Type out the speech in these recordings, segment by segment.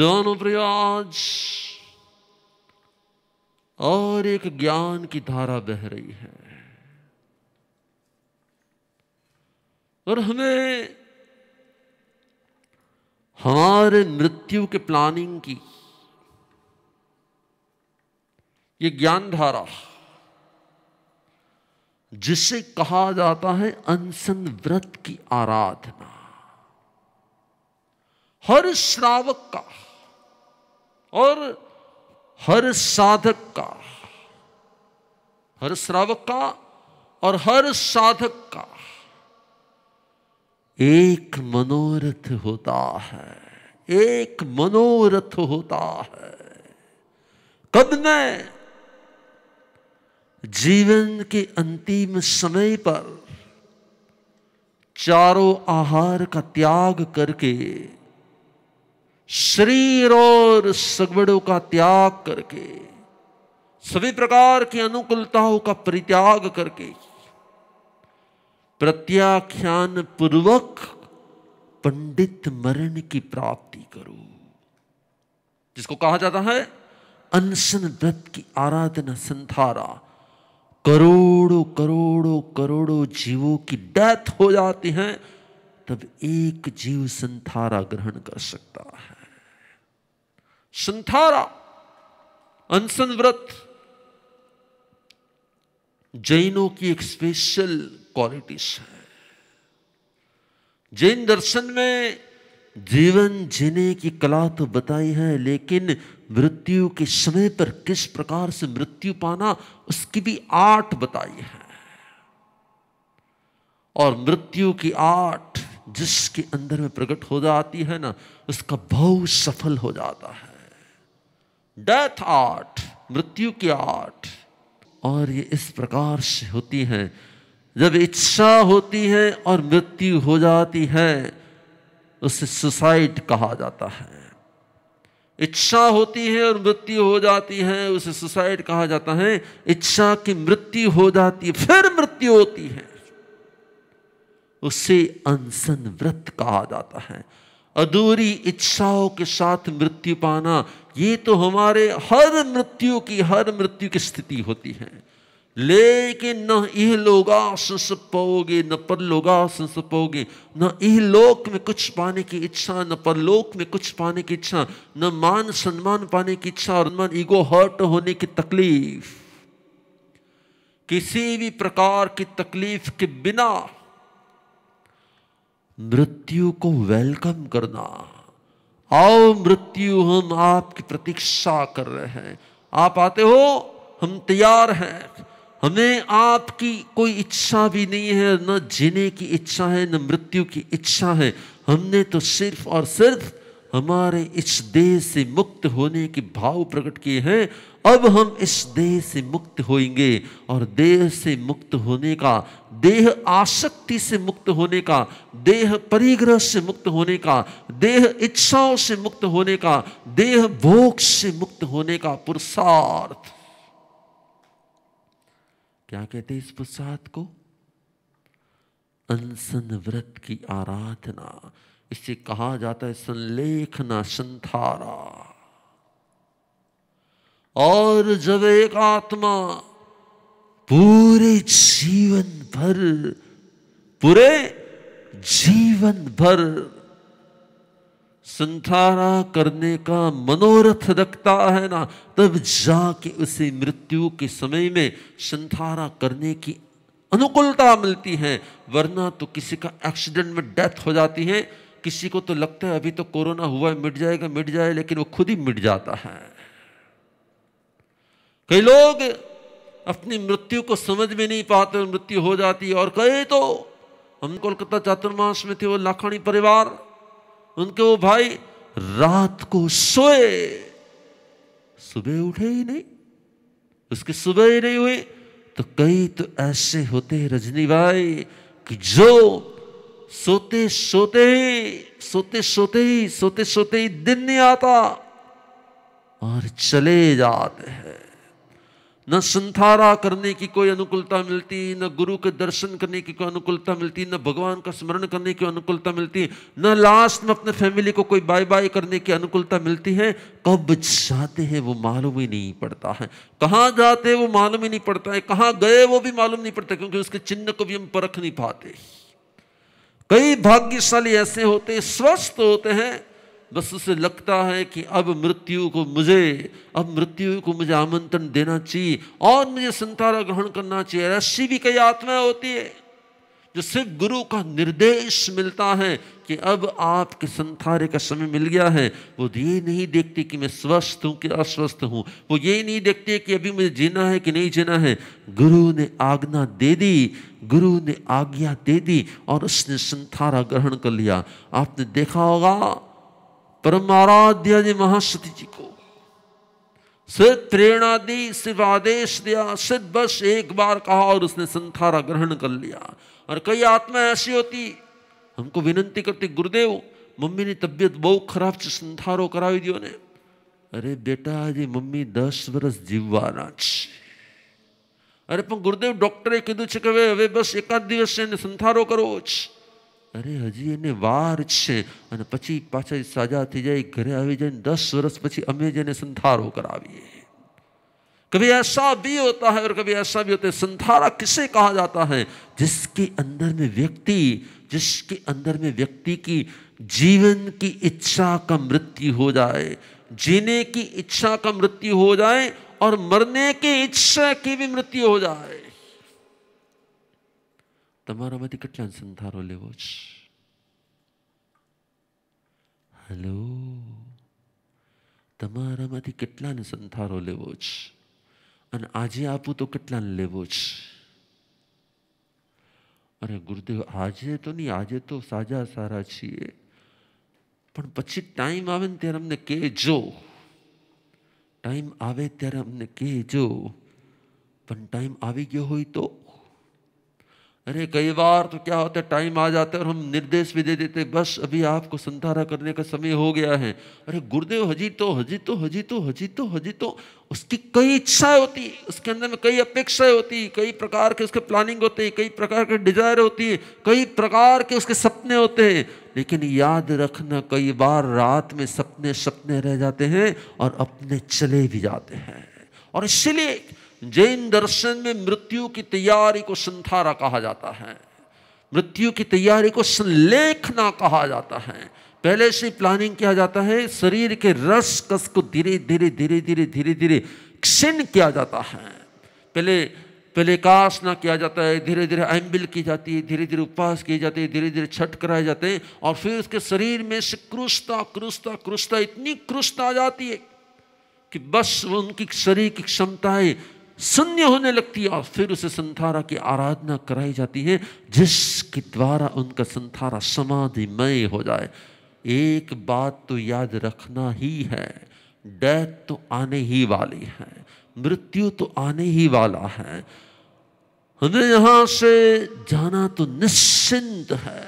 दोनों प्रयाज और एक ज्ञान की धारा बह रही है और हमें हमारे मृत्यु के प्लानिंग की ये ज्ञान धारा जिसे कहा जाता है अनसन व्रत की आराधना हर श्रावक का और हर साधक का हर श्रावक का और हर साधक का एक मनोरथ होता है एक मनोरथ होता है कब मैं जीवन के अंतिम समय पर चारों आहार का त्याग करके शरीर और सगवड़ों का त्याग करके सभी प्रकार की अनुकूलताओं का परित्याग करके प्रत्याख्यान पूर्वक पंडित मरण की प्राप्ति करो जिसको कहा जाता है अनशन व्रत की आराधना संथारा करोड़ों करोड़ों करोड़ों जीवों की डेथ हो जाती है तब एक जीव संथारा ग्रहण कर सकता है संथारा अनसन व्रत जैनों की एक स्पेशल क्वालिटी है जैन दर्शन में जीवन जीने की कला तो बताई है लेकिन मृत्यु के समय पर किस प्रकार से मृत्यु पाना उसकी भी आठ बताई है और मृत्यु की आठ जिसके अंदर में प्रकट हो जाती है ना उसका भाव सफल हो जाता है डेथ आर्ट मृत्यु की आर्ट और ये इस प्रकार से होती है जब इच्छा होती है और मृत्यु हो जाती है उसे सुसाइड कहा जाता है इच्छा होती है और मृत्यु हो जाती है उसे सुसाइड कहा जाता है इच्छा की मृत्यु हो जाती है फिर मृत्यु होती है उसे अनसन व्रत कहा जाता है अधूरी इच्छाओं के साथ मृत्यु पाना ये तो हमारे हर मृत्यु की हर मृत्यु की स्थिति होती है लेकिन न यह लोगा संस पाओगे न लोगा संस पाओगे न यह लोक में कुछ पाने की इच्छा न परलोक में कुछ पाने की इच्छा न मान सम्मान पाने की इच्छा और मन ईगो हर्ट होने की तकलीफ किसी भी प्रकार की तकलीफ के बिना मृत्यु को वेलकम करना आओ मृत्यु हम आपकी प्रतीक्षा कर रहे हैं आप आते हो हम तैयार हैं हमें आपकी कोई इच्छा भी नहीं है न जीने की इच्छा है न मृत्यु की इच्छा है हमने तो सिर्फ और सिर्फ हमारे इस देह से मुक्त होने के भाव प्रकट किए हैं अब हम इस देह से मुक्त होंगे और देह से मुक्त होने का देह आसक्ति से मुक्त होने का देह परिग्रह से मुक्त होने का देह इच्छाओं से मुक्त होने का देह भोग से मुक्त होने का पुरुषार्थ क्या कहते इस पुरुषार्थ को अनसन व्रत की आराधना इसे कहा जाता है संलेखना संथारा और जब एक आत्मा पूरे जीवन भर पूरे जीवन भर संथारा करने का मनोरथ रखता है ना तब जाके उसे मृत्यु के समय में संथारा करने की अनुकूलता मिलती है वरना तो किसी का एक्सीडेंट में डेथ हो जाती है किसी को तो लगता है अभी तो कोरोना हुआ है मिट जाएगा मिट जाए लेकिन वो खुद ही मिट जाता है कई लोग अपनी मृत्यु को समझ में नहीं पाते मृत्यु हो जाती है और कई तो हम कोलकाता चातुर्मास में थे वो लाखाणी परिवार उनके वो भाई रात को सोए सुबह उठे ही नहीं उसकी सुबह ही नहीं हुई तो कई तो ऐसे होते हैं रजनी भाई कि जो सोते सोते ही सोते सोते ही सोते सोते ही दिन नहीं आता और चले जाते हैं न संथारा करने की कोई अनुकूलता मिलती न गुरु के दर्शन करने की कोई अनुकूलता मिलती न भगवान का स्मरण करने की अनुकूलता मिलती न लास्ट में अपने फैमिली को कोई बाय बाय करने की अनुकूलता मिलती है कब जाते हैं वो मालूम ही नहीं पड़ता है कहाँ जाते वो मालूम ही नहीं पड़ता है कहाँ गए वो भी मालूम नहीं पड़ता क्योंकि उसके चिन्ह को भी हम परख नहीं पाते कई भाग्यशाली ऐसे होते स्वस्थ होते हैं बस उसे लगता है कि अब मृत्यु को मुझे अब मृत्यु को मुझे आमंत्रण देना चाहिए और मुझे संतारा ग्रहण करना चाहिए ऐसी भी कई आत्मा होती है जो सिर्फ गुरु का निर्देश मिलता है कि अब आपके संथारे का समय मिल गया है वो ये नहीं देखती कि मैं स्वस्थ हूँ कि अस्वस्थ हूँ वो ये नहीं देखती कि अभी मुझे जीना है कि नहीं जीना है गुरु ने आज्ञा दे दी गुरु ने आज्ञा दे दी और उसने संथारा ग्रहण कर लिया आपने देखा होगा ने महासती जी को सिर्फ प्रेरणा दी सिर्फ आदेश दिया सिर्फ बस एक बार कहा और उसने संथारा ग्रहण कर लिया और कई आत्मा ऐसी होती हमको विनंती करती गुरुदेव मम्मी ने तबियत बहुत खराब से संथारो करा दियो ने अरे बेटा जी मम्मी दस बरस जीववाना चाहिए અરે પણ ગુરુદેવ ડૉક્ટરે કીધું છે કે હવે હવે બસ એકાદ દિવસ એને સંથારો કરો જ અરે હજી એને વાર છે અને પછી પાછા સાજા થઈ જાય ઘરે આવી જાય દસ વર્ષ પછી અમે જ એને સંથારો કરાવીએ कभी ऐसा भी होता है और कभी ऐसा भी होता है संथारा किसे कहा जाता है जिसके अंदर में व्यक्ति जिसके अंदर में व्यक्ति की जीवन की इच्छा का मृत्यु हो जाए जीने की इच्छा का मृत्यु हो जाए और मरने की इच्छा की भी मृत्यु हो જાય તમારામાંથી કેટલા સંથારો લેવો છે હલો તમારામાંથી કેટલાને સંથારો લેવો છે અને આજે આપું તો કેટલાને લેવો છે અરે ગુરુદેવ આજે તો નહીં આજે તો સાજા સારા છીએ પણ પછી ટાઈમ આવે ને ત્યારે અમને કહેજો જો टाइम आवे ત્યારે के जो टाइम આવી ગયો હોય तो अरे कई बार तो क्या होता है टाइम आ जाता है और हम निर्देश भी दे देते बस अभी आपको संतारा करने का समय हो गया है अरे गुरुदेव हजी तो हजी तो हजी तो हजी तो हजी तो उसकी कई इच्छाएं होती उसके अंदर में कई अपेक्षाएं होती कई प्रकार के उसके प्लानिंग होते कई प्रकार के डिजायर होती है कई प्रकार के उसके सपने होते हैं लेकिन याद रखना कई बार रात में सपने सपने रह जाते हैं और अपने चले भी जाते हैं और इसलिए जैन दर्शन में मृत्यु की तैयारी को संथारा कहा जाता है मृत्यु की तैयारी को संलेखना कहा जाता है पहले से प्लानिंग किया जाता है शरीर के रस कस को धीरे धीरे धीरे धीरे धीरे धीरे क्षीण किया जाता है पहले पहले काश ना किया जाता है धीरे धीरे एम्बिल की जाती है धीरे धीरे उपवास किए जाते हैं धीरे धीरे छठ कराए जाते हैं और फिर उसके शरीर में से क्रुस्ता क्रुस्ता क्रुस्ता इतनी क्रुस्त आ जाती है कि बस वो उनकी शरीर की क्षमताएं शून्य होने लगती है और फिर उसे संथारा की आराधना कराई जाती है जिसके द्वारा उनका संथारा समाधिमय हो जाए एक बात तो याद रखना ही है डेथ तो आने ही वाली है मृत्यु तो आने ही वाला है हमें यहां से जाना तो निश्चिंत है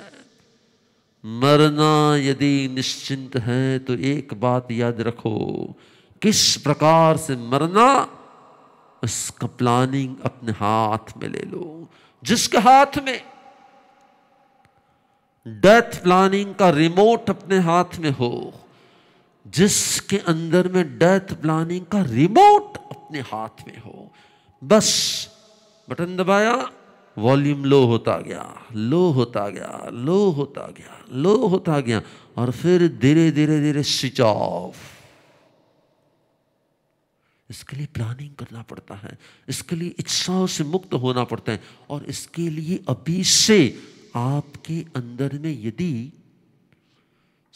मरना यदि निश्चिंत है तो एक बात याद रखो किस प्रकार से मरना उसका प्लानिंग अपने हाथ में ले लो जिसके हाथ में डेथ प्लानिंग का रिमोट अपने हाथ में हो जिसके अंदर में डेथ प्लानिंग का रिमोट अपने हाथ में हो बस बटन दबाया वॉल्यूम लो होता गया लो होता गया लो होता गया लो होता गया और फिर धीरे धीरे धीरे स्विच ऑफ इसके लिए प्लानिंग करना पड़ता है इसके लिए इच्छाओं से मुक्त होना पड़ता है और इसके लिए अभी से आपके अंदर में यदि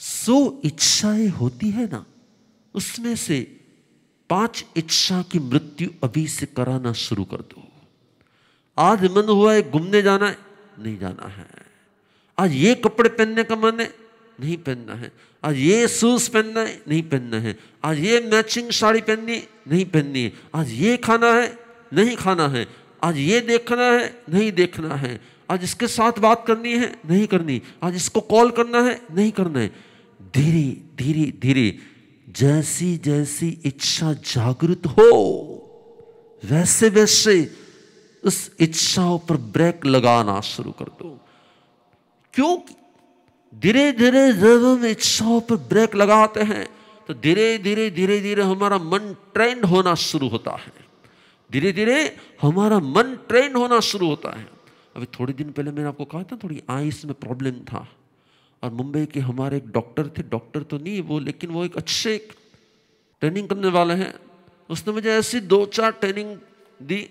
सो इच्छाएं होती है ना उसमें से पांच इच्छा की मृत्यु अभी से कराना शुरू कर दो आज मन हुआ है घूमने जाना है नहीं जाना है आज ये कपड़े पहनने का मन है नहीं पहनना है आज ये शूज पहनना है नहीं पहनना है आज ये मैचिंग साड़ी पहननी नहीं पहननी है आज ये खाना है नहीं खाना है आज ये देखना है नहीं देखना है आज इसके साथ बात करनी है नहीं करनी आज इसको कॉल करना है नहीं करना है धीरे धीरे धीरे जैसी जैसी इच्छा जागृत हो वैसे वैसे उस इच्छाओं पर ब्रेक लगाना शुरू कर दो क्योंकि धीरे धीरे जब हम इच्छाओं पर ब्रेक लगाते हैं तो धीरे धीरे धीरे धीरे हमारा मन ट्रेंड होना शुरू होता है धीरे धीरे हमारा मन ट्रेंड होना शुरू होता है अभी थोड़े दिन पहले मैंने आपको कहा था थोड़ी आइस में प्रॉब्लम था और मुंबई के हमारे एक डॉक्टर थे डॉक्टर तो नहीं वो लेकिन वो एक अच्छे ट्रेनिंग करने वाले हैं उसने मुझे ऐसी दो चार ट्रेनिंग दी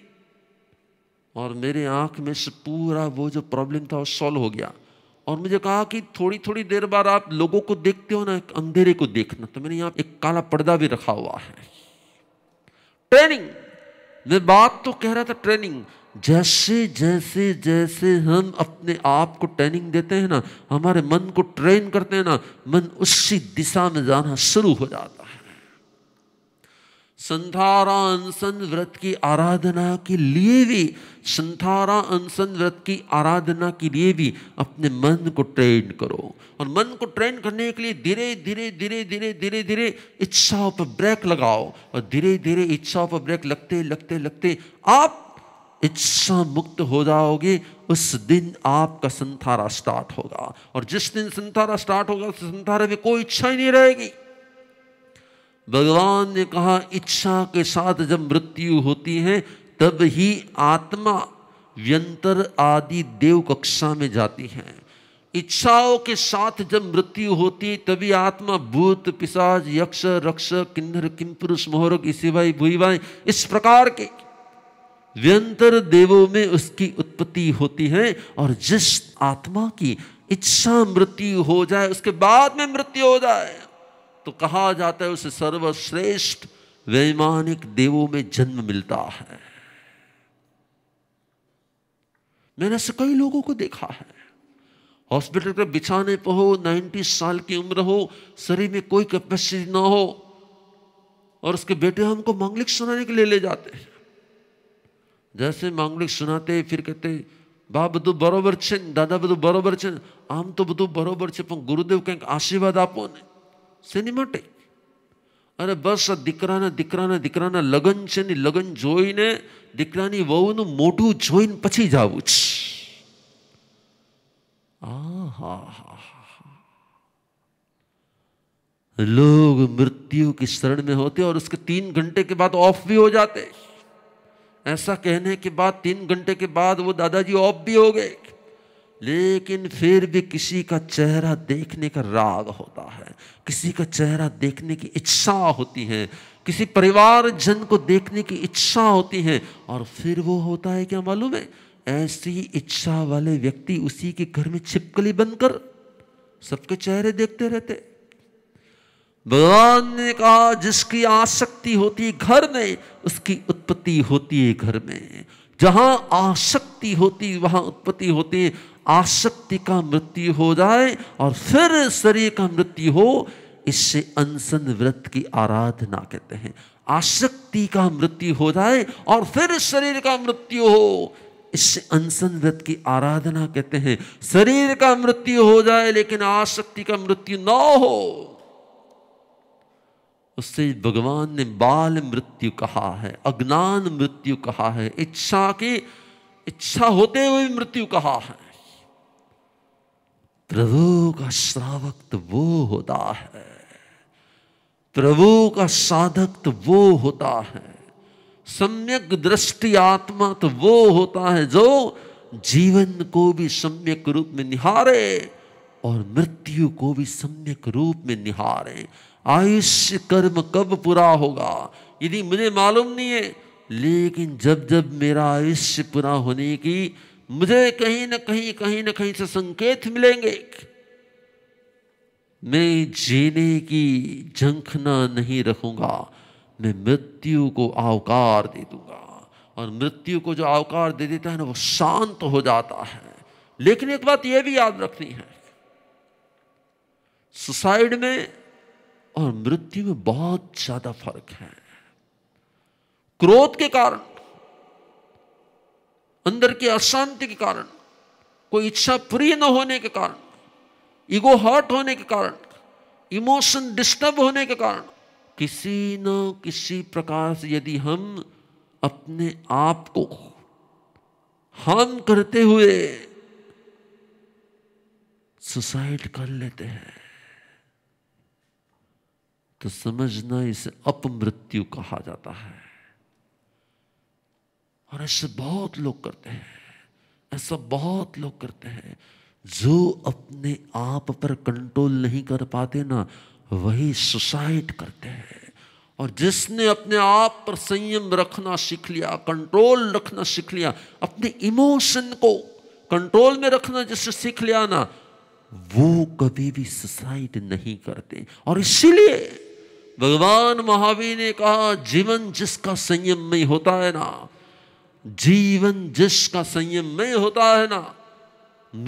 और मेरे आँख में से पूरा वो जो प्रॉब्लम था वो सॉल्व हो गया और मुझे कहा कि थोड़ी थोड़ी देर बाद आप लोगों को देखते हो ना एक अंधेरे को देखना तो मैंने यहाँ एक काला पर्दा भी रखा हुआ है ट्रेनिंग मैं बात तो कह रहा था ट्रेनिंग जैसे जैसे जैसे हम अपने आप को ट्रेनिंग देते हैं ना हमारे मन को ट्रेन करते हैं ना मन उसी दिशा में जाना शुरू हो जाता है संथारा अनसन व्रत की आराधना के लिए भी संथारा अनसन व्रत की आराधना के लिए भी अपने मन को ट्रेन करो और मन को ट्रेन करने के लिए धीरे धीरे धीरे धीरे धीरे धीरे इच्छाओं पर ब्रेक लगाओ और धीरे धीरे इच्छाओं पर ब्रेक लगते लगते लगते आप इच्छा मुक्त हो जाओगे उस दिन आपका संथारा स्टार्ट होगा और जिस दिन संथारा स्टार्ट होगा उस संथारे में कोई इच्छा ही नहीं रहेगी भगवान ने कहा इच्छा के साथ जब मृत्यु होती है तब ही आत्मा व्यंतर आदि देव कक्षा में जाती है इच्छाओं के साथ जब मृत्यु होती तभी आत्मा भूत पिशाच यक्ष रक्ष किन्नर किम पुरुष मोहरक इसी भाई भूई भाई इस प्रकार के व्यंतर देवों में उसकी उत्पत्ति होती है और जिस आत्मा की इच्छा मृत्यु हो जाए उसके बाद में मृत्यु हो जाए तो कहा जाता है उसे सर्वश्रेष्ठ वैमानिक देवों में जन्म मिलता है मैंने ऐसे कई लोगों को देखा है हॉस्पिटल के बिछाने पर हो नाइन्टी साल की उम्र हो शरीर में कोई कैपेसिटी ना हो और उसके बेटे हमको मांगलिक सुनाने के लिए ले जाते हैं જૈસે માંગલિક સુનાતે ફિર કહેતે બા બધું બરોબર છે ને દાદા બધું બરોબર છે ને આમ તો બધું બરોબર છે પણ ગુરુદેવ કંઈક આશીર્વાદ આપો ને શેની માટે અરે બસ આ દીકરાના દીકરાના દીકરાના લગ્ન છે ને લગ્ન જોઈને દીકરાની વહુનું મોઢું જોઈને પછી જાવું છે આ હા હા लोग मृत्यु की शरण में होते और उसके तीन घंटे के बाद ऑफ भी हो जाते हैं ऐसा कहने के बाद तीन घंटे के बाद वो दादाजी ऑफ भी हो गए लेकिन फिर भी किसी का चेहरा देखने का राग होता है किसी का चेहरा देखने की इच्छा होती है किसी परिवार जन को देखने की इच्छा होती है और फिर वो होता है क्या मालूम है ऐसी इच्छा वाले व्यक्ति उसी के घर में छिपकली बनकर सबके चेहरे देखते रहते भगवान ने कहा जिसकी आसक्ति होती घर में उसकी उत्पत्ति होती है घर में जहां आसक्ति होती वहां उत्पत्ति होती है आसक्ति का मृत्यु हो जाए और फिर शरीर का मृत्यु हो इससे अनसन व्रत की आराधना कहते हैं आसक्ति का मृत्यु हो जाए और फिर शरीर का मृत्यु हो इससे अनसन व्रत की आराधना कहते हैं शरीर का मृत्यु हो जाए लेकिन आसक्ति का मृत्यु ना हो उससे भगवान ने बाल मृत्यु कहा है अज्ञान मृत्यु कहा है इच्छा की इच्छा होते हुए मृत्यु कहा है प्रभु का श्रावक तो वो होता है प्रभु का साधक तो वो होता है सम्यक दृष्टि आत्मा तो वो होता है जो जीवन को भी सम्यक रूप में निहारे और मृत्यु को भी सम्यक रूप में निहारें आयुष्य कर्म कब पूरा होगा यदि मुझे मालूम नहीं है लेकिन जब जब मेरा आयुष्य पूरा होने की मुझे कहीं ना कहीं कहीं ना कहीं से संकेत मिलेंगे मैं जीने की झंखना नहीं रखूंगा मैं मृत्यु को आवकार दे दूंगा और मृत्यु को जो आवकार दे देता है ना वो शांत हो जाता है लेकिन एक बात यह भी याद रखनी है सुसाइड में और मृत्यु में बहुत ज्यादा फर्क है क्रोध के कारण अंदर की अशांति के कारण कोई इच्छा प्रिय न होने के कारण ईगो हर्ट होने के कारण इमोशन डिस्टर्ब होने के कारण किसी न किसी प्रकार से यदि हम अपने आप को हार्म करते हुए सुसाइड कर लेते हैं तो समझना इसे अपमृत्यु कहा जाता है और ऐसे बहुत लोग करते हैं ऐसा बहुत लोग करते हैं जो अपने आप पर कंट्रोल नहीं कर पाते ना वही सुसाइड करते हैं और जिसने अपने आप पर संयम रखना सीख लिया कंट्रोल रखना सीख लिया अपने इमोशन को कंट्रोल में रखना जिससे सीख लिया ना वो कभी भी सुसाइड नहीं करते और इसीलिए भगवान महावीर ने कहा जीवन जिसका संयम में होता है ना जीवन जिसका संयम में होता है ना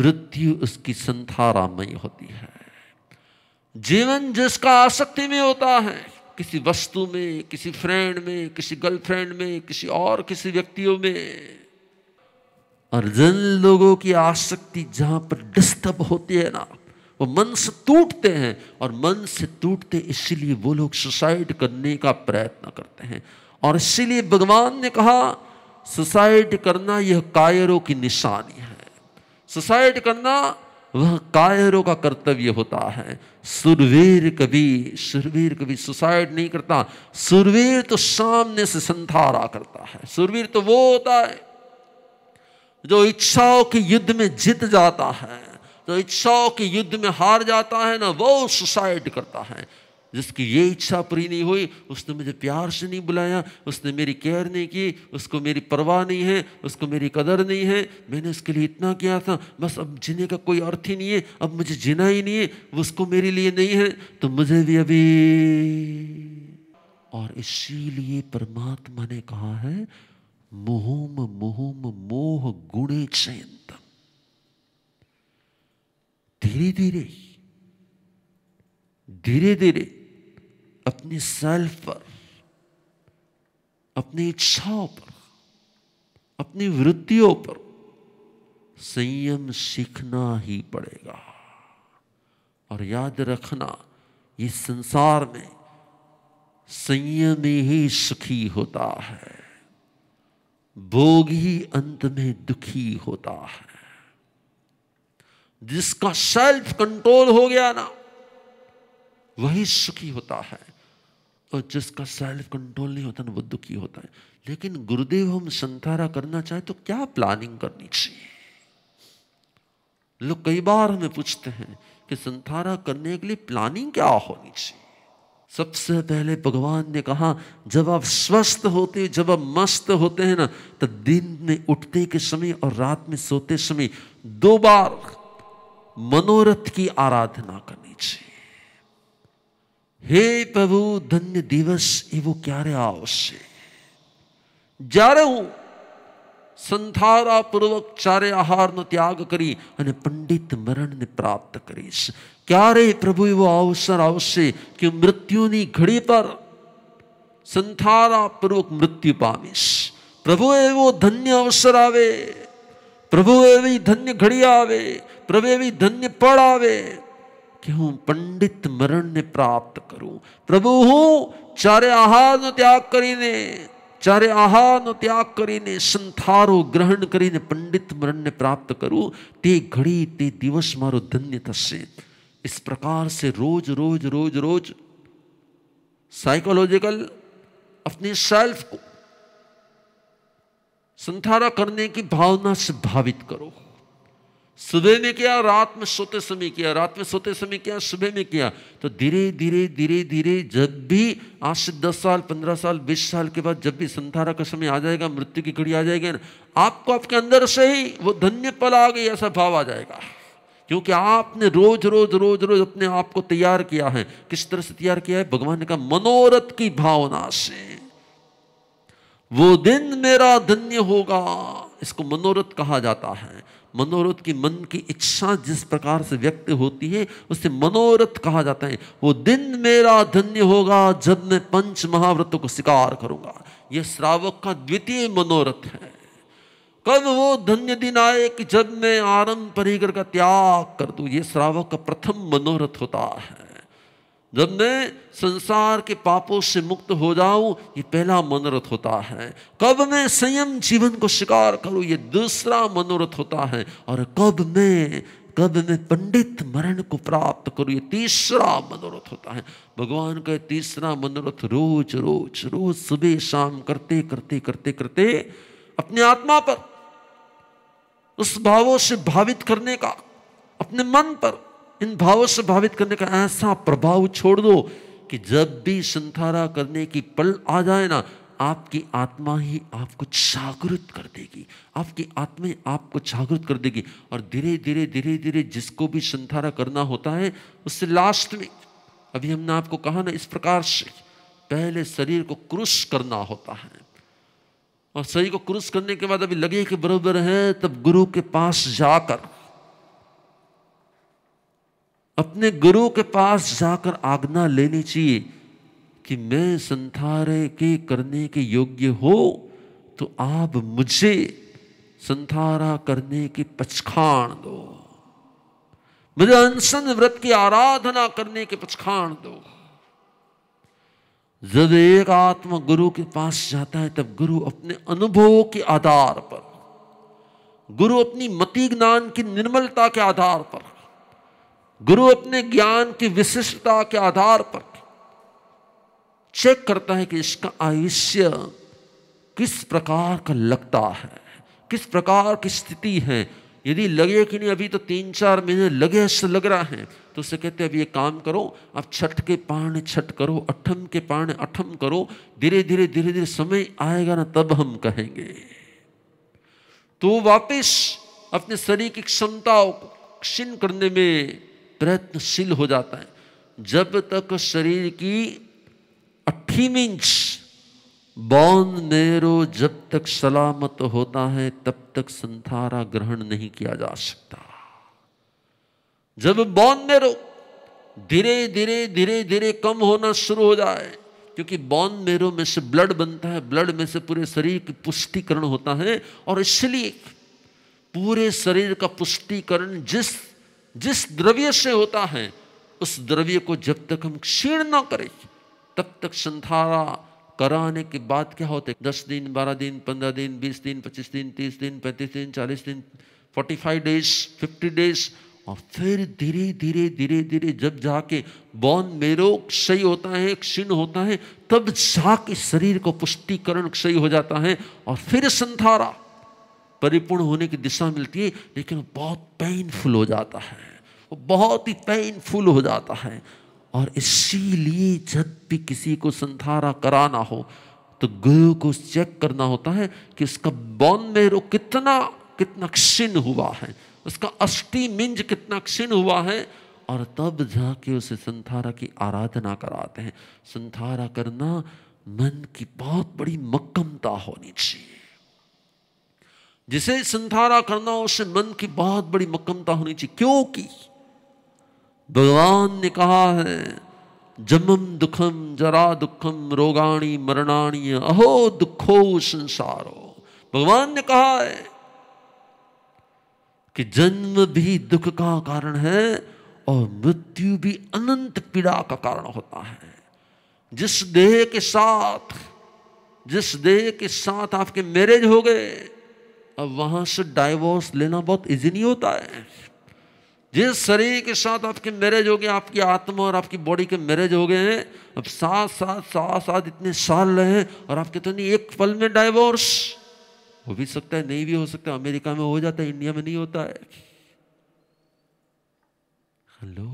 मृत्यु उसकी संथारा में होती है जीवन जिसका आसक्ति में होता है किसी वस्तु में किसी फ्रेंड में किसी गर्लफ्रेंड में किसी और किसी व्यक्तियों में और जिन लोगों की आसक्ति जहां पर डिस्टर्ब होती है ना वो मन से टूटते हैं और मन से टूटते इसलिए वो लोग सुसाइड करने का प्रयत्न करते हैं और इसीलिए भगवान ने कहा सुसाइड करना यह कायरों की निशानी है सुसाइड करना वह कायरों का कर्तव्य होता है सुरवीर कभी सुरवीर कभी सुसाइड नहीं करता सुरवीर तो सामने से संथारा करता है सुरवीर तो वो होता है जो इच्छाओं के युद्ध में जीत जाता है तो इच्छा के युद्ध में हार जाता है ना वो सुसाइड करता है जिसकी ये इच्छा पूरी नहीं हुई उसने मुझे प्यार से नहीं बुलाया उसने मेरी केयर नहीं की उसको मेरी परवाह नहीं है उसको मेरी कदर नहीं है मैंने उसके लिए इतना किया था बस अब जीने का कोई अर्थ ही नहीं है अब मुझे जीना ही नहीं है उसको मेरे लिए नहीं है तो मुझे भी अभी और इसीलिए परमात्मा ने कहा है मोहम मोहम मोह गुणे चयंतम धीरे धीरे धीरे धीरे अपने सेल्फ पर अपनी इच्छाओं पर अपनी वृत्तियों पर संयम सीखना ही पड़ेगा और याद रखना ये संसार में संयम ही सुखी होता है भोग ही अंत में दुखी होता है जिसका सेल्फ कंट्रोल हो गया ना वही सुखी होता है और जिसका सेल्फ कंट्रोल नहीं होता ना वो दुखी होता है लेकिन गुरुदेव हम संतारा करना चाहे तो क्या प्लानिंग करनी चाहिए लोग कई बार हमें पूछते हैं कि संतारा करने के लिए प्लानिंग क्या होनी चाहिए सबसे पहले भगवान ने कहा जब आप स्वस्थ होते जब आप मस्त होते हैं ना तो दिन में उठते के समय और रात में सोते समय दो बार મનોરથ કી આરાધના करनी છે હે પ્રભુ ધન્ય દિવસ એવો ક્યારે આવશે જ્યારે હું સંથારાપૂર્વક ચારે આહારનો ત્યાગ કરી અને પંડિત મરણને પ્રાપ્ત કરીશ ક્યારે પ્રભુ એવો અવસર આવશે કે મૃત્યુની ઘડી પર સંથારાપૂર્વક મૃત્યુ પામીશ પ્રભુ એવો ધન્ય અવસર આવે પ્રભુ એવી ધન્ય ઘડી આવે प्रवेवी धन्य पड़ावे क्यों पंडित मरण ने प्राप्त करू प्रभु हूँ चारे आहार त्याग आहार ચારે त्याग कर संथारो ग्रहण ગ્રહણ पंडित मरण ने प्राप्त करू ते घड़ी ते दिवस मारो धन्य थे इस प्रकार से रोज रोज रोज रोज साइकोलॉजिकल अपने सेल्फ को संथारा करने की भावना से भावित करो सुबह में किया रात में सोते समय किया रात में सोते समय किया सुबह में किया तो धीरे धीरे धीरे धीरे जब भी आज से दस साल पंद्रह साल बीस साल के बाद जब भी संतारा का समय आ जाएगा मृत्यु की घड़ी आ जाएगी ना आपको आपके अंदर से ही वो धन्य पल आ गई ऐसा भाव आ जाएगा क्योंकि आपने रोज रोज रोज रोज अपने आप को तैयार किया है किस तरह से तैयार किया है भगवान का मनोरथ की भावना से वो दिन मेरा धन्य होगा इसको मनोरथ कहा जाता है मनोरथ की मन की इच्छा जिस प्रकार से व्यक्त होती है उसे मनोरथ कहा जाता है वो दिन मेरा धन्य होगा जब मैं पंच महाव्रत को स्वीकार करूंगा यह श्रावक का द्वितीय मनोरथ है कब वो धन्य दिन आए कि जब मैं आरंभ परिगर का त्याग कर दू ये श्रावक का प्रथम मनोरथ होता है जब मैं संसार के पापों से मुक्त हो जाऊं ये पहला मनोरथ होता है कब मैं संयम जीवन को शिकार करूं ये दूसरा मनोरथ होता है और कब मैं कब मैं पंडित मरण को प्राप्त करूं ये तीसरा मनोरथ होता है भगवान का तीसरा मनोरथ रोज रोज रोज सुबह शाम करते करते करते करते अपने आत्मा पर उस भावों से भावित करने का अपने मन पर इन भावों से भावित करने का ऐसा प्रभाव छोड़ दो कि जब भी संथारा करने की पल आ जाए ना आपकी आत्मा ही आपको जागृत कर देगी आपकी आत्मा आपको जागृत कर देगी और धीरे धीरे धीरे धीरे जिसको भी संथारा करना होता है उससे लास्ट में अभी हमने आपको कहा ना इस प्रकार से पहले शरीर को क्रूस करना होता है और शरीर को क्रूस करने के बाद अभी लगे कि बराबर है तब गुरु के पास जाकर अपने गुरु के पास जाकर आज्ञा लेनी चाहिए कि मैं संथारे के करने के योग्य हो तो आप मुझे संथारा करने की पचखाण दो मुझे अनशन व्रत की आराधना करने के पचखाण दो जब एक आत्मा गुरु के पास जाता है तब गुरु अपने अनुभव के आधार पर गुरु अपनी मति ज्ञान की निर्मलता के आधार पर गुरु अपने ज्ञान की विशिष्टता के आधार पर चेक करता है कि इसका आयुष्य किस प्रकार का लगता है किस प्रकार की स्थिति है यदि लगे कि नहीं अभी तो तीन चार महीने लगे ऐसे लग रहा है तो उसे कहते हैं अब ये काम करो अब छठ के पाण छठ करो अठम के पाण अठम करो धीरे धीरे धीरे धीरे समय आएगा ना तब हम कहेंगे तो वापस अपने शरीर की क्षमताओं को क्षीण करने में प्रयत्नशील हो जाता है जब तक शरीर की अठीमिंग्स बॉन मेरो जब तक सलामत होता है तब तक संथारा ग्रहण नहीं किया जा सकता जब बॉन मेरो धीरे धीरे धीरे धीरे कम होना शुरू हो जाए क्योंकि बॉन मेरो में से ब्लड बनता है ब्लड में से पूरे शरीर की पुष्टिकरण होता है और इसलिए पूरे शरीर का पुष्टिकरण जिस जिस द्रव्य से होता है उस द्रव्य को जब तक हम क्षीण ना करें तब तक संधारा कराने के बाद क्या होते दस दिन बारह दिन पंद्रह दिन बीस दिन पच्चीस दिन तीस दिन पैंतीस दिन चालीस दिन forty five days fifty days और फिर धीरे धीरे धीरे धीरे जब जाके बॉन मेरो क्षय होता है क्षीण होता है तब जाके शरीर को पुष्टिकरण क्षय हो जाता है और फिर संथारा परिपूर्ण होने की दिशा मिलती है लेकिन बहुत पेनफुल हो जाता है वो बहुत ही पेनफुल हो जाता है और इसीलिए जब भी किसी को संधारा कराना हो तो गुरु को चेक करना होता है कि उसका बॉन मेरो कितना कितना क्षीण हुआ है उसका अष्टि मिंज कितना क्षीण हुआ है और तब जाके उसे संथारा की आराधना कराते हैं संथारा करना मन की बहुत बड़ी मक्कमता होनी चाहिए जिसे संथारा करना उसे मन की बहुत बड़ी मक्कमता होनी चाहिए क्योंकि भगवान ने कहा है जमम दुखम जरा दुखम रोगाणी मरणाणी अहो दुखो संसारो भगवान ने कहा है कि जन्म भी दुख का कारण है और मृत्यु भी अनंत पीड़ा का कारण होता है जिस देह के साथ जिस देह के साथ आपके मैरिज हो गए अब वहां से डाइवोर्स लेना बहुत इजी नहीं होता है जिस शरीर के साथ आपके मैरिज हो गए आपकी आत्मा और आपकी बॉडी के मैरिज हो गए हैं अब साथ साथ साथ साथ इतने साल रहे और आपके तो नहीं एक पल में डाइवोर्स हो भी सकता है नहीं भी हो सकता अमेरिका में हो जाता है इंडिया में नहीं होता है हेलो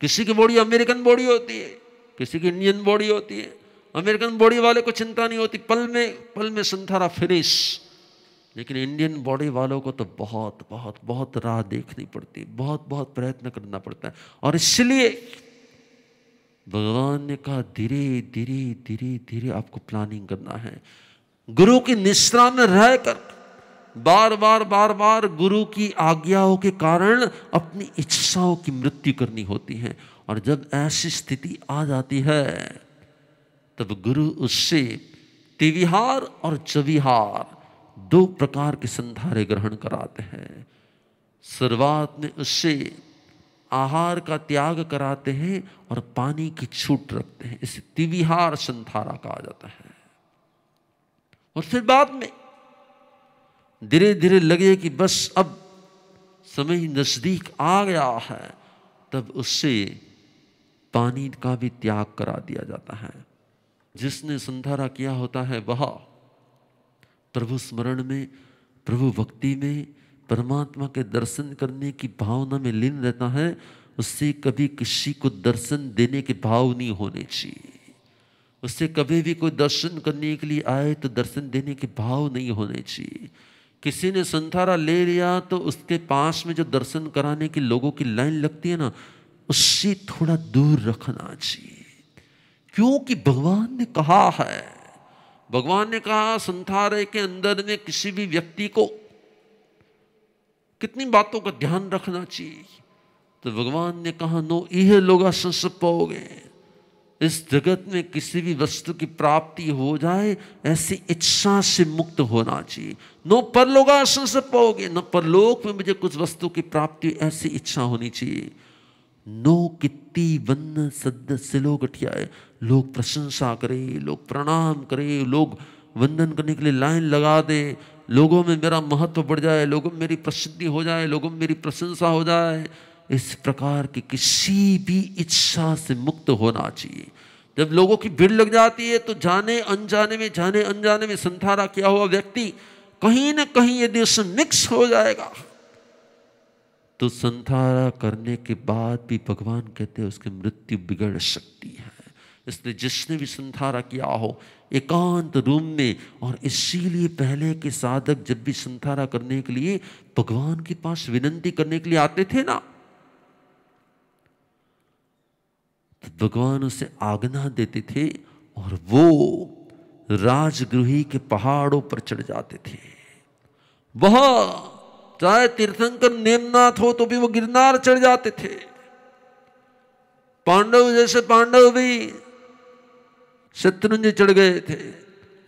किसी की बॉडी अमेरिकन बॉडी होती है किसी की इंडियन बॉडी होती है अमेरिकन बॉडी वाले को चिंता नहीं होती पल में पल में संथारा फ्रेश लेकिन इंडियन बॉडी वालों को तो बहुत बहुत बहुत राह देखनी पड़ती है बहुत बहुत प्रयत्न करना पड़ता है और इसलिए भगवान ने कहा धीरे धीरे धीरे धीरे आपको प्लानिंग करना है गुरु की निश्रा में रह कर बार बार बार बार गुरु की आज्ञाओं के कारण अपनी इच्छाओं की मृत्यु करनी होती है और जब ऐसी स्थिति आ जाती है तब गुरु उससे तिविहार और चविहार दो प्रकार के संधारे ग्रहण कराते हैं शुरुआत में उससे आहार का त्याग कराते हैं और पानी की छूट रखते हैं इसे तिविहार संधारा कहा जाता है और फिर बाद में धीरे धीरे लगे कि बस अब समय नज़दीक आ गया है तब उससे पानी का भी त्याग करा दिया जाता है जिसने संधारा किया होता है वह प्रभु स्मरण में प्रभु भक्ति में परमात्मा के दर्शन करने की भावना में लीन रहता है उससे कभी किसी को दर्शन देने के भाव नहीं होने चाहिए उससे कभी भी कोई दर्शन करने के लिए आए तो दर्शन देने के भाव नहीं होने चाहिए किसी ने संथारा ले लिया तो उसके पास में जो दर्शन कराने की लोगों की लाइन लगती है ना उससे थोड़ा दूर रखना चाहिए क्योंकि भगवान ने कहा है भगवान ने कहा संसार के अंदर में किसी भी व्यक्ति को कितनी बातों का ध्यान रखना चाहिए तो भगवान ने कहा नो यह लोग पाओगे इस जगत में किसी भी वस्तु की प्राप्ति हो जाए ऐसी इच्छा से मुक्त होना चाहिए नो परलोगा से पाओगे न परलोक में मुझे कुछ वस्तु की प्राप्ति ऐसी इच्छा होनी चाहिए नो कित्ती वन्न सद सिलो गठियाए लोग प्रशंसा करें लोग प्रणाम करें लोग वंदन करने के लिए लाइन लगा दे लोगों में मेरा महत्व बढ़ जाए लोगों में मेरी प्रसिद्धि हो जाए लोगों में मेरी प्रशंसा हो जाए इस प्रकार की किसी भी इच्छा से मुक्त होना चाहिए जब लोगों की भीड़ लग जाती है तो जाने अनजाने में जाने अनजाने में संथारा किया हुआ व्यक्ति कहीं ना कहीं ये देश मिक्स हो जाएगा तो संथारा करने के बाद भी भगवान कहते हैं उसकी मृत्यु बिगड़ सकती है इसलिए जिसने भी संथारा किया हो एकांत रूम में और इसीलिए पहले के साधक जब भी संथारा करने के लिए भगवान के पास विनंती करने के लिए आते थे ना तो भगवान उसे आगना देते थे और वो राजगृही के पहाड़ों पर चढ़ जाते थे वह चाहे तीर्थंकर नेमनाथ हो तो भी वो गिरनार चढ़ जाते थे पांडव जैसे पांडव भी शत्रुंज चढ़ गए थे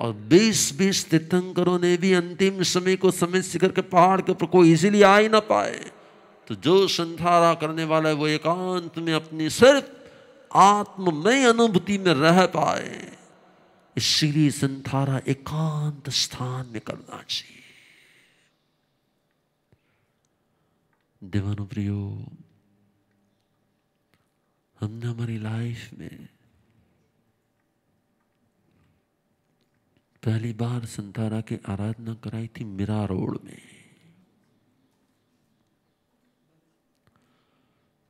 और 20 बीस तीर्थंकरों ने भी अंतिम समय को समझ शिखर के पहाड़ के ऊपर कोई इजीली आ ही ना पाए तो जो संथारा करने वाला है वो एकांत में अपनी सिर्फ आत्ममय अनुभूति में रह पाए इसलिए संथारा एकांत स्थान में करना चाहिए देवानुप्रियो हमने हमारी लाइफ में पहली बार संतारा की आराधना कराई थी मीरा रोड में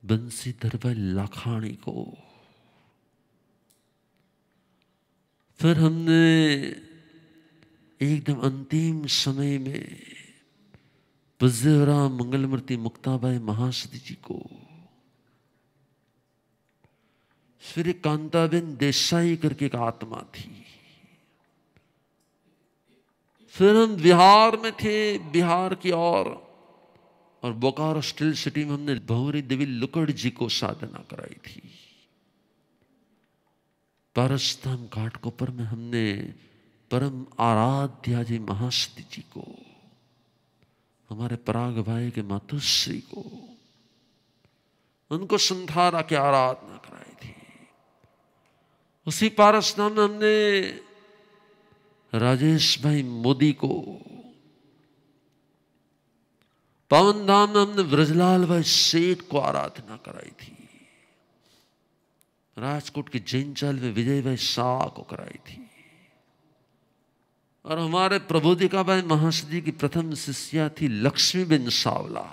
बंसीधर भाई लाखाणी को फिर हमने एकदम अंतिम समय में पजरा मंगलमूर्ति मुक्ताबाई महासती जी को श्री कांताबेन देसाई करके एक आत्मा थी फिर हम बिहार में थे बिहार की और और बोकारो स्टील सिटी में हमने भौरी देवी लुकड़ जी को साधना कराई थी पारसधाम घाट कोपर में हमने परम आराध्या जी महासती जी को हमारे पराग भाई के मातुश्री को उनको संथारा की आराधना कराई थी उसी पारस नाम में हमने राजेश भाई मोदी को पवन धाम में हमने ब्रजलाल भाई सेठ को आराधना कराई थी राजकोट के जैन में विजय भाई शाह को कराई थी और हमारे प्रभु दीकाबाई महाशय जी की प्रथम शिष्या थी लक्ष्मी बिन सावला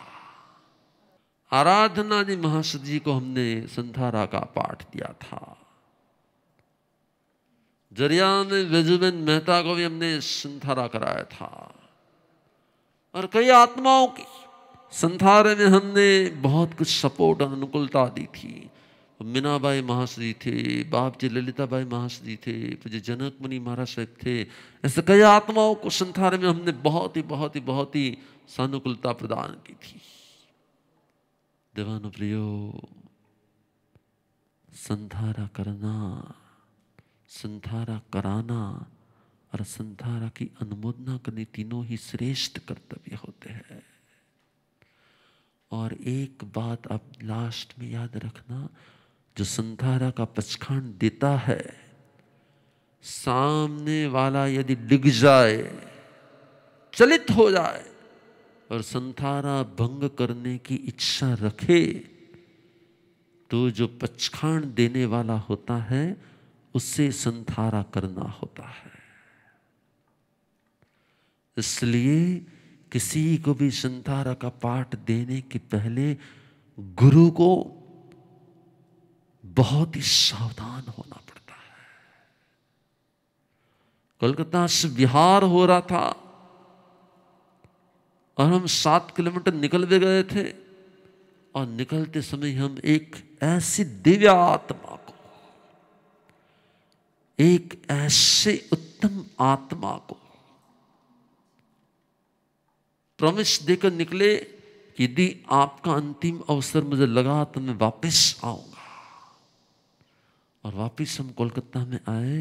आराधना जी महाश जी को हमने संथारा का पाठ दिया था जरिया में विजुबेन मेहता को भी हमने संथारा कराया था और कई आत्माओं की संथारे में हमने बहुत कुछ सपोर्ट अनुकूलता दी थी मीनाबाई महाश्री थे बाप जी ललिताबाई महाश्री थे पूज्य जनक मुनि महाराज साहब थे ऐसे कई आत्माओं को संसार में हमने बहुत ही बहुत ही बहुत ही सानुकूलता प्रदान की थी देवानुप्रियो संथारा संधारा करना संधारा कराना और संधारा की अनुमोदना करनी तीनों ही श्रेष्ठ कर्तव्य होते हैं और एक बात आप लास्ट में याद रखना जो संधारा का पचखंड देता है सामने वाला यदि डिग जाए चलित हो जाए और संथारा भंग करने की इच्छा रखे तो जो पचखान देने वाला होता है उससे संथारा करना होता है इसलिए किसी को भी संथारा का पाठ देने के पहले गुरु को बहुत ही सावधान होना पड़ता है कोलकाता से बिहार हो रहा था और हम सात किलोमीटर निकल भी गए थे और निकलते समय हम एक ऐसी दिव्य आत्मा को एक ऐसे उत्तम आत्मा को प्रमिस देकर निकले यदि आपका अंतिम अवसर मुझे लगा तो मैं वापस आऊंगा और वापिस हम कोलकाता में आए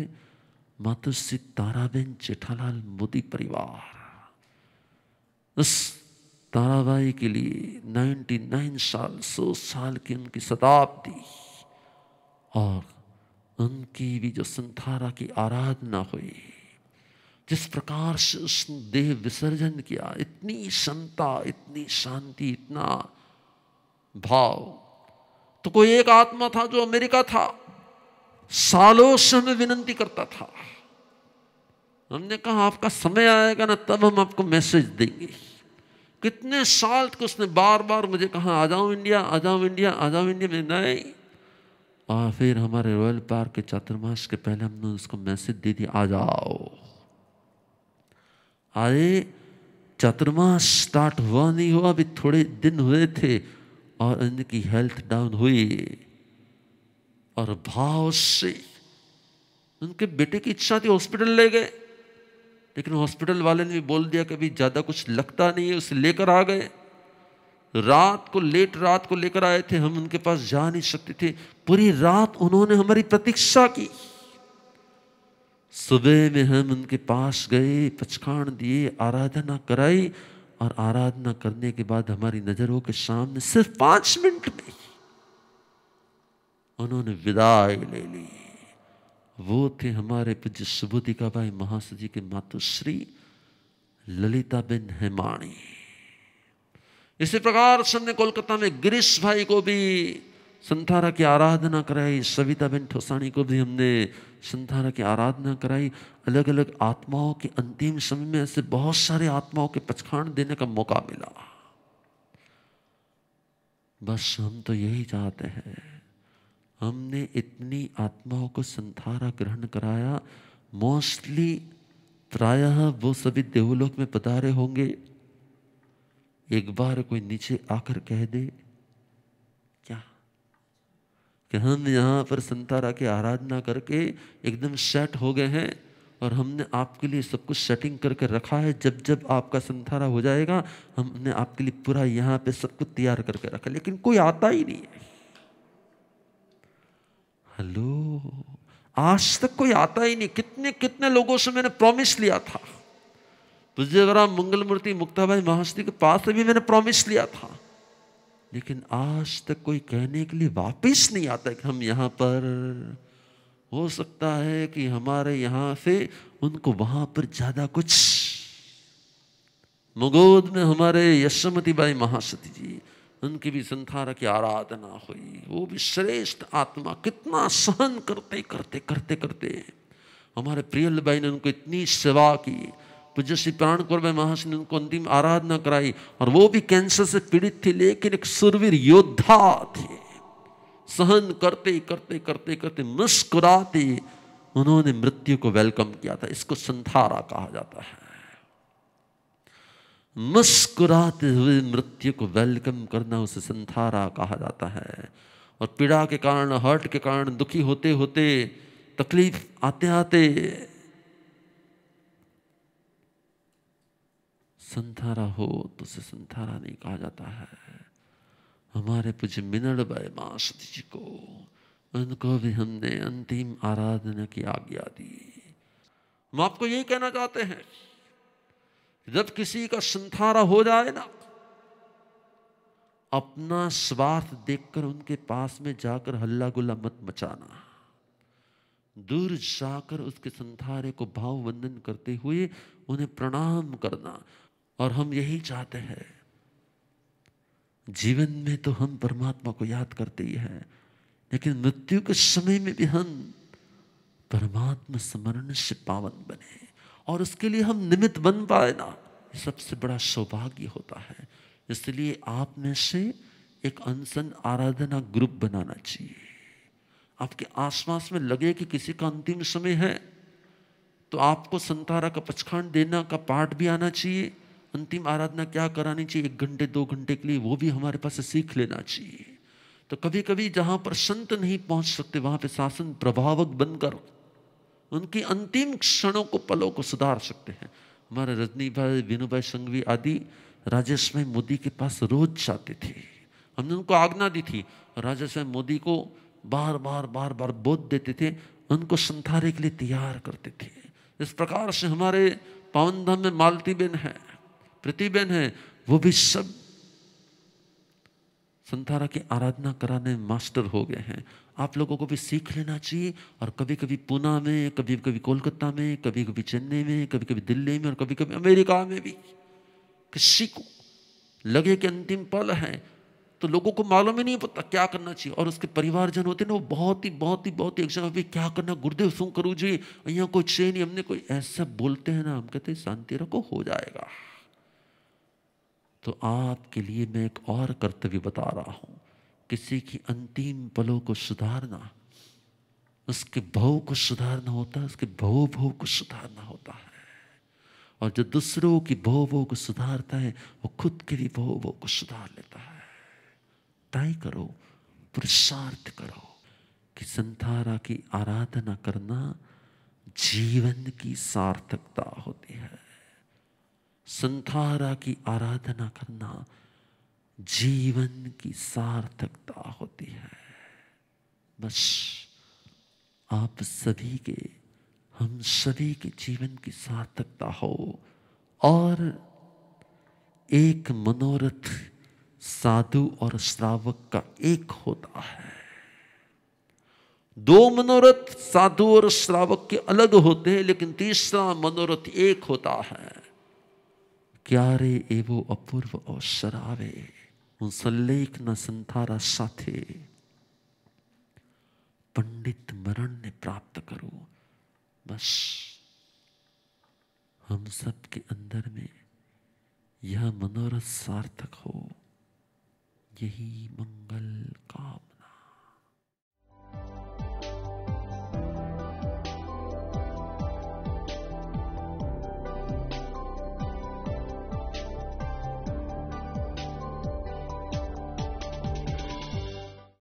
मातुश्री ताराबेन जेठालाल मोदी परिवार उस ताराबाई के लिए 99 साल 100 साल की उनकी शताब्दी और उनकी भी जो संथारा की आराधना हुई जिस प्रकार से उसने देह विसर्जन किया इतनी संता इतनी शांति इतना भाव तो कोई एक आत्मा था जो अमेरिका था सालों से मैं विनंती करता था हमने कहा आपका समय आएगा ना तब हम आपको मैसेज देंगे कितने साल तक उसने बार बार मुझे कहा आ जाओ इंडिया आ जाओ इंडिया आ जाओ इंडिया में नहीं और फिर हमारे रॉयल पार्क के चतुर्मास के पहले हमने उसको मैसेज दे दिया आ जाओ अरे चतुर्मास स्टार्ट हुआ नहीं हुआ अभी थोड़े दिन हुए थे और इनकी हेल्थ डाउन हुई और भाव से उनके बेटे की इच्छा थी हॉस्पिटल ले गए लेकिन हॉस्पिटल वाले ने भी बोल दिया कि अभी ज़्यादा कुछ लगता नहीं है उसे लेकर आ गए रात को लेट रात को लेकर आए थे हम उनके पास जा नहीं सकते थे पूरी रात उन्होंने हमारी प्रतीक्षा की सुबह में हम उनके पास गए पचखाण दिए आराधना कराई और आराधना करने के बाद हमारी नज़रों के सामने सिर्फ पाँच मिनट में उन्होंने विदाई ले ली वो थे हमारे पूज्य सुबुदिका भाई महासजी के मातुश्री ललिता बिन हेमाणी इसी प्रकार सन्ने कोलकाता में गिरीश भाई को भी संथारा की आराधना कराई सविता बेन ठोसानी को भी हमने संथारा की आराधना कराई अलग अलग आत्माओं के अंतिम समय में ऐसे बहुत सारे आत्माओं के पचखाण देने का मौका मिला बस हम तो यही चाहते हैं हमने इतनी आत्माओं को संथारा ग्रहण कराया मोस्टली प्रायः वो सभी देवलोक में पधारे होंगे एक बार कोई नीचे आकर कह दे क्या कि हम यहाँ पर संतारा की आराधना करके एकदम सेट हो गए हैं और हमने आपके लिए सब कुछ सेटिंग करके रखा है जब जब आपका संथारा हो जाएगा हमने आपके लिए पूरा यहाँ पे सब कुछ तैयार करके रखा लेकिन कोई आता ही नहीं है हेलो आज तक कोई आता ही नहीं कितने कितने लोगों से मैंने प्रॉमिस लिया था विजयराम मंगल मूर्ति मुक्ताबाई महास्ती के पास से भी मैंने प्रॉमिस लिया था लेकिन आज तक कोई कहने के लिए वापस नहीं आता कि हम यहाँ पर हो सकता है कि हमारे यहाँ से उनको वहाँ पर ज़्यादा कुछ मुगोद में हमारे यशोमती बाई महासती जी उनकी भी संथारा की आराधना हुई वो भी श्रेष्ठ आत्मा कितना सहन करते करते करते करते हमारे प्रियल भाई ने उनको इतनी सेवा की पूज्य श्री प्राण कौरभ महाशय ने उनको अंतिम आराधना कराई और वो भी कैंसर से पीड़ित थी लेकिन एक सुरवीर योद्धा थे सहन करते करते करते करते मुस्कुराते उन्होंने मृत्यु को वेलकम किया था इसको संथारा कहा जाता है मुस्कुराते हुए मृत्यु को वेलकम करना उसे संथारा कहा जाता है और पीड़ा के कारण हर्ट के कारण दुखी होते होते तकलीफ आते आते संथारा हो तो उसे संथारा नहीं कहा जाता है हमारे पूज्य मिनड़ भाई मास्टर जी को उनको भी हमने अंतिम आराधना की आज्ञा दी हम आपको यही कहना चाहते हैं जब किसी का संथारा हो जाए ना अपना स्वार्थ देखकर उनके पास में जाकर हल्ला गुल्ला मत मचाना दूर जाकर उसके संथारे को भाव वंदन करते हुए उन्हें प्रणाम करना और हम यही चाहते हैं जीवन में तो हम परमात्मा को याद करते ही हैं लेकिन मृत्यु के समय में भी हम परमात्मा स्मरण से पावन बने और उसके लिए हम निमित्त बन पाए ना सबसे बड़ा सौभाग्य होता है इसलिए आप में से एक अनसन आराधना ग्रुप बनाना चाहिए आपके आसपास में लगे कि किसी का अंतिम समय है तो आपको संतारा का पचखंड देना का पाठ भी आना चाहिए अंतिम आराधना क्या करानी चाहिए एक घंटे दो घंटे के लिए वो भी हमारे पास सीख लेना चाहिए तो कभी कभी जहाँ पर संत नहीं पहुँच सकते वहाँ पे शासन प्रभावक बनकर उनकी अंतिम क्षणों को पलों को सुधार सकते हैं हमारे रजनी भाई विनू भाई संघवी आदि राजेश भाई मोदी के पास रोज जाते थे हमने उनको आज्ञा दी थी राजेश भाई मोदी को बार बार बार बार बोध देते थे उनको संथारे के लिए तैयार करते थे इस प्रकार से हमारे पावन धाम में मालती बहन है प्रतिबेन है वो भी सब संतारा की आराधना कराने मास्टर हो गए हैं आप लोगों को भी सीख लेना चाहिए और कभी कभी पुणे में कभी कभी कोलकाता में कभी कभी चेन्नई में कभी कभी दिल्ली में और कभी कभी अमेरिका में भी कि को लगे कि अंतिम पल है तो लोगों को मालूम ही नहीं पता क्या करना चाहिए और उसके परिवारजन होते ना वो बहुत ही बहुत ही बहुत ही एग्जाम अभी क्या करना गुरुदेव सुन करूँ जी यहाँ कोई चेन नहीं हमने कोई ऐसा बोलते हैं ना हम कहते शांति रखो हो जाएगा तो आपके लिए मैं एक और कर्तव्य बता रहा हूँ किसी की अंतिम पलों को सुधारना उसके भव को सुधारना होता है उसके भव भव को सुधारना होता है और जो दूसरों की भव भव को सुधारता है वो खुद के भी भव भव को सुधार लेता है तय करो पुरुषार्थ करो कि संतारा की आराधना करना जीवन की सार्थकता होती है संथारा की आराधना करना जीवन की सार्थकता होती है बस आप सभी के हम सभी के जीवन की सार्थकता हो और एक मनोरथ साधु और श्रावक का एक होता है दो मनोरथ साधु और श्रावक के अलग होते हैं लेकिन तीसरा मनोरथ एक होता है क्यारे एवो अपूर्व अवसरावे उन सल्लेख न संथारा साथे पंडित मरण ने प्राप्त करो बस हम सब के अंदर में यह मनोरथ सार्थक हो यही मंगल कामना